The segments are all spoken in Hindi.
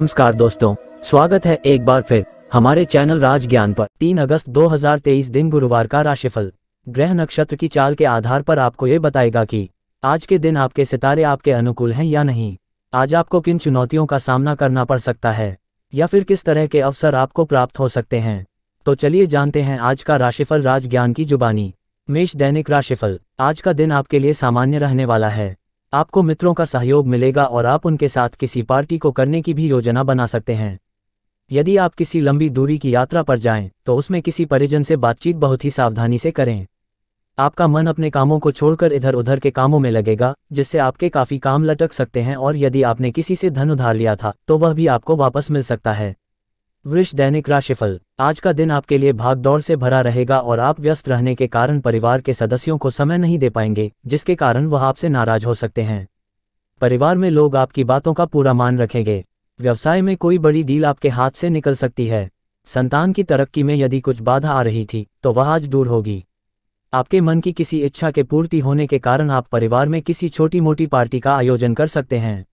नमस्कार दोस्तों स्वागत है एक बार फिर हमारे चैनल राज ज्ञान पर 3 अगस्त 2023 दिन गुरुवार का राशिफल ग्रह नक्षत्र की चाल के आधार पर आपको ये बताएगा कि आज के दिन आपके सितारे आपके अनुकूल हैं या नहीं आज आपको किन चुनौतियों का सामना करना पड़ सकता है या फिर किस तरह के अवसर आपको प्राप्त हो सकते हैं तो चलिए जानते हैं आज का राशिफल राज ज्ञान की जुबानी मेष दैनिक राशिफल आज का दिन आपके लिए सामान्य रहने वाला है आपको मित्रों का सहयोग मिलेगा और आप उनके साथ किसी पार्टी को करने की भी योजना बना सकते हैं यदि आप किसी लंबी दूरी की यात्रा पर जाएं, तो उसमें किसी परिजन से बातचीत बहुत ही सावधानी से करें आपका मन अपने कामों को छोड़कर इधर उधर के कामों में लगेगा जिससे आपके काफी काम लटक सकते हैं और यदि आपने किसी से धन उधार लिया था तो वह भी आपको वापस मिल सकता है वृक्ष दैनिक राशिफल आज का दिन आपके लिए भागदौड़ से भरा रहेगा और आप व्यस्त रहने के कारण परिवार के सदस्यों को समय नहीं दे पाएंगे जिसके कारण वह आपसे नाराज हो सकते हैं परिवार में लोग आपकी बातों का पूरा मान रखेंगे व्यवसाय में कोई बड़ी डील आपके हाथ से निकल सकती है संतान की तरक्की में यदि कुछ बाधा आ रही थी तो वह आज दूर होगी आपके मन की किसी इच्छा के पूर्ति होने के कारण आप परिवार में किसी छोटी मोटी पार्टी का आयोजन कर सकते हैं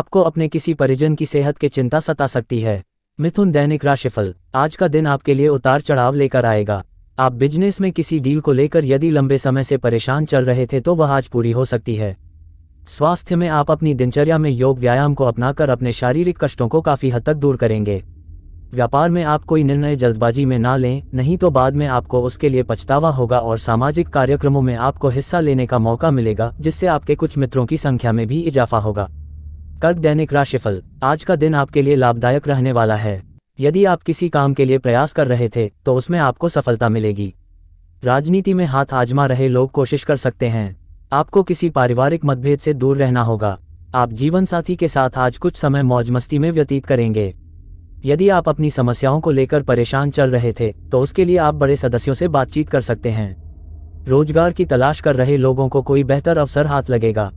आपको अपने किसी परिजन की सेहत की चिंता सता सकती है मिथुन दैनिक राशिफल आज का दिन आपके लिए उतार चढ़ाव लेकर आएगा आप बिजनेस में किसी डील को लेकर यदि लंबे समय से परेशान चल रहे थे तो वह आज पूरी हो सकती है स्वास्थ्य में आप अपनी दिनचर्या में योग व्यायाम को अपनाकर अपने शारीरिक कष्टों को काफी हद तक दूर करेंगे व्यापार में आप कोई निर्णय जल्दबाजी में ना लें नहीं तो बाद में आपको उसके लिए पछतावा होगा और सामाजिक कार्यक्रमों में आपको हिस्सा लेने का मौका मिलेगा जिससे आपके कुछ मित्रों की संख्या में भी इजाफा होगा कर्क दैनिक राशिफल आज का दिन आपके लिए लाभदायक रहने वाला है यदि आप किसी काम के लिए प्रयास कर रहे थे तो उसमें आपको सफलता मिलेगी राजनीति में हाथ आजमा रहे लोग कोशिश कर सकते हैं आपको किसी पारिवारिक मतभेद से दूर रहना होगा आप जीवन साथी के साथ आज कुछ समय मौज मस्ती में व्यतीत करेंगे यदि आप अपनी समस्याओं को लेकर परेशान चल रहे थे तो उसके लिए आप बड़े सदस्यों से बातचीत कर सकते हैं रोजगार की तलाश कर रहे लोगों को कोई बेहतर अवसर हाथ लगेगा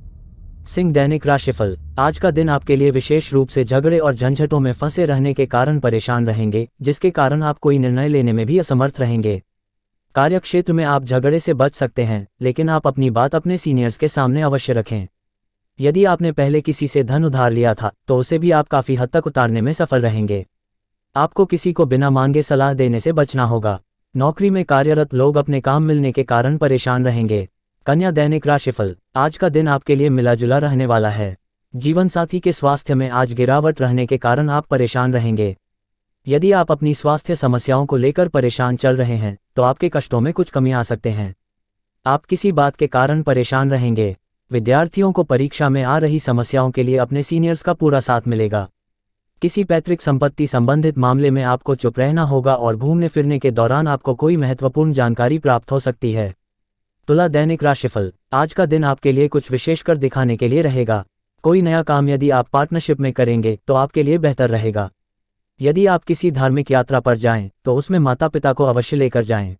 सिंह दैनिक राशिफल आज का दिन आपके लिए विशेष रूप से झगड़े और झंझटों में फंसे रहने के कारण परेशान रहेंगे जिसके कारण आप कोई निर्णय लेने में भी असमर्थ रहेंगे कार्यक्षेत्र में आप झगड़े से बच सकते हैं लेकिन आप अपनी बात अपने सीनियर्स के सामने अवश्य रखें यदि आपने पहले किसी से धन उधार लिया था तो उसे भी आप काफ़ी हद तक उतारने में सफल रहेंगे आपको किसी को बिना मांगे सलाह देने से बचना होगा नौकरी में कार्यरत लोग अपने काम मिलने के कारण परेशान रहेंगे कन्या दैनिक राशिफल आज का दिन आपके लिए मिला जुला रहने वाला है जीवनसाथी के स्वास्थ्य में आज गिरावट रहने के कारण आप परेशान रहेंगे यदि आप अपनी स्वास्थ्य समस्याओं को लेकर परेशान चल रहे हैं तो आपके कष्टों में कुछ कमी आ सकते हैं आप किसी बात के कारण परेशान रहेंगे विद्यार्थियों को परीक्षा में आ रही समस्याओं के लिए अपने सीनियर्स का पूरा साथ मिलेगा किसी पैतृक संपत्ति संबंधित मामले में आपको चुप रहना होगा और घूमने फिरने के दौरान आपको कोई महत्वपूर्ण जानकारी प्राप्त हो सकती है तुला दैनिक राशिफल आज का दिन आपके लिए कुछ विशेषकर दिखाने के लिए रहेगा कोई नया काम यदि आप पार्टनरशिप में करेंगे तो आपके लिए बेहतर रहेगा यदि आप किसी धार्मिक यात्रा पर जाएं तो उसमें माता पिता को अवश्य लेकर जाएं।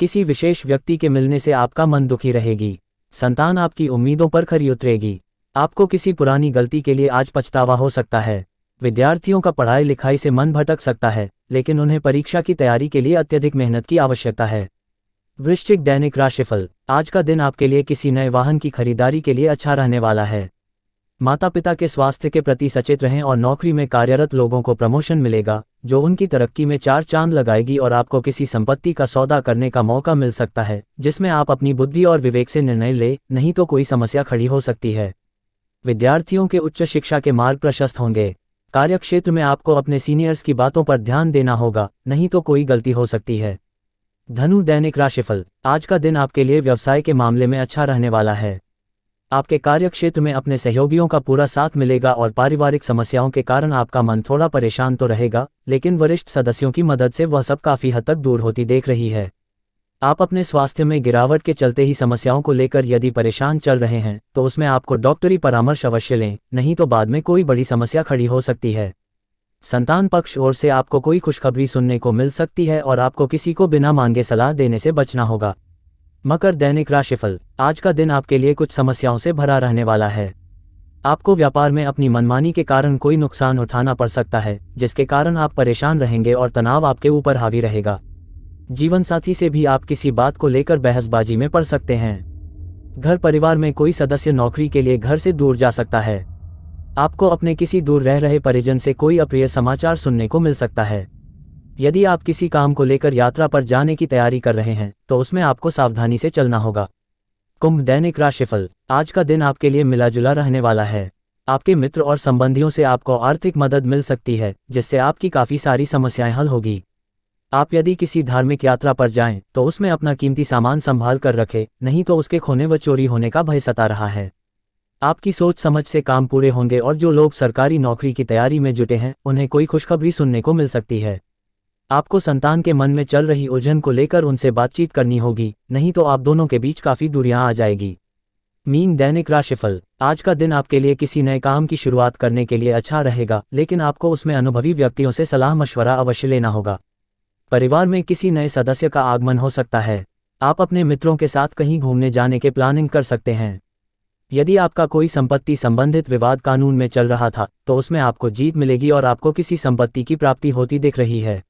किसी विशेष व्यक्ति के मिलने से आपका मन दुखी रहेगी संतान आपकी उम्मीदों पर खरी उतरेगी आपको किसी पुरानी गलती के लिए आज पछतावा हो सकता है विद्यार्थियों का पढ़ाई लिखाई से मन भटक सकता है लेकिन उन्हें परीक्षा की तैयारी के लिए अत्यधिक मेहनत की आवश्यकता है वृश्चिक दैनिक राशिफल आज का दिन आपके लिए किसी नए वाहन की खरीदारी के लिए अच्छा रहने वाला है माता पिता के स्वास्थ्य के प्रति सचेत रहें और नौकरी में कार्यरत लोगों को प्रमोशन मिलेगा जो उनकी तरक्की में चार चांद लगाएगी और आपको किसी संपत्ति का सौदा करने का मौका मिल सकता है जिसमें आप अपनी बुद्धि और विवेक से निर्णय ले नहीं तो कोई समस्या खड़ी हो सकती है विद्यार्थियों के उच्च शिक्षा के मार्ग प्रशस्त होंगे कार्यक्षेत्र में आपको अपने सीनियर्स की बातों पर ध्यान देना होगा नहीं तो कोई गलती हो सकती है धनु दैनिक राशिफल आज का दिन आपके लिए व्यवसाय के मामले में अच्छा रहने वाला है आपके कार्यक्षेत्र में अपने सहयोगियों का पूरा साथ मिलेगा और पारिवारिक समस्याओं के कारण आपका मन थोड़ा परेशान तो रहेगा लेकिन वरिष्ठ सदस्यों की मदद से वह सब काफ़ी हद तक दूर होती देख रही है आप अपने स्वास्थ्य में गिरावट के चलते ही समस्याओं को लेकर यदि परेशान चल रहे हैं तो उसमें आपको डॉक्टरी परामर्श अवश्य लें नहीं तो बाद में कोई बड़ी समस्या खड़ी हो सकती है संतान पक्ष ओर से आपको कोई खुशखबरी सुनने को मिल सकती है और आपको किसी को बिना मांगे सलाह देने से बचना होगा मकर दैनिक राशिफल आज का दिन आपके लिए कुछ समस्याओं से भरा रहने वाला है आपको व्यापार में अपनी मनमानी के कारण कोई नुकसान उठाना पड़ सकता है जिसके कारण आप परेशान रहेंगे और तनाव आपके ऊपर हावी रहेगा जीवन साथी से भी आप किसी बात को लेकर बहसबाजी में पड़ सकते हैं घर परिवार में कोई सदस्य नौकरी के लिए घर से दूर जा सकता है आपको अपने किसी दूर रह रहे परिजन से कोई अप्रिय समाचार सुनने को मिल सकता है यदि आप किसी काम को लेकर यात्रा पर जाने की तैयारी कर रहे हैं तो उसमें आपको सावधानी से चलना होगा कुंभ दैनिक राशिफल आज का दिन आपके लिए मिलाजुला रहने वाला है आपके मित्र और संबंधियों से आपको आर्थिक मदद मिल सकती है जिससे आपकी काफ़ी सारी समस्याएं हल होगी आप यदि किसी धार्मिक यात्रा पर जाएं तो उसमें अपना कीमती सामान संभाल कर रखें नहीं तो उसके खोने व चोरी होने का भय सता रहा है आपकी सोच समझ से काम पूरे होंगे और जो लोग सरकारी नौकरी की तैयारी में जुटे हैं उन्हें कोई खुशखबरी सुनने को मिल सकती है आपको संतान के मन में चल रही उलझन को लेकर उनसे बातचीत करनी होगी नहीं तो आप दोनों के बीच काफ़ी दूरियां आ जाएगी मीन दैनिक राशिफल आज का दिन आपके लिए किसी नए काम की शुरुआत करने के लिए अच्छा रहेगा लेकिन आपको उसमें अनुभवी व्यक्तियों से सलाह मशवरा अवश्य लेना होगा परिवार में किसी नए सदस्य का आगमन हो सकता है आप अपने मित्रों के साथ कहीं घूमने जाने के प्लानिंग कर सकते हैं यदि आपका कोई संपत्ति संबंधित विवाद कानून में चल रहा था तो उसमें आपको जीत मिलेगी और आपको किसी संपत्ति की प्राप्ति होती दिख रही है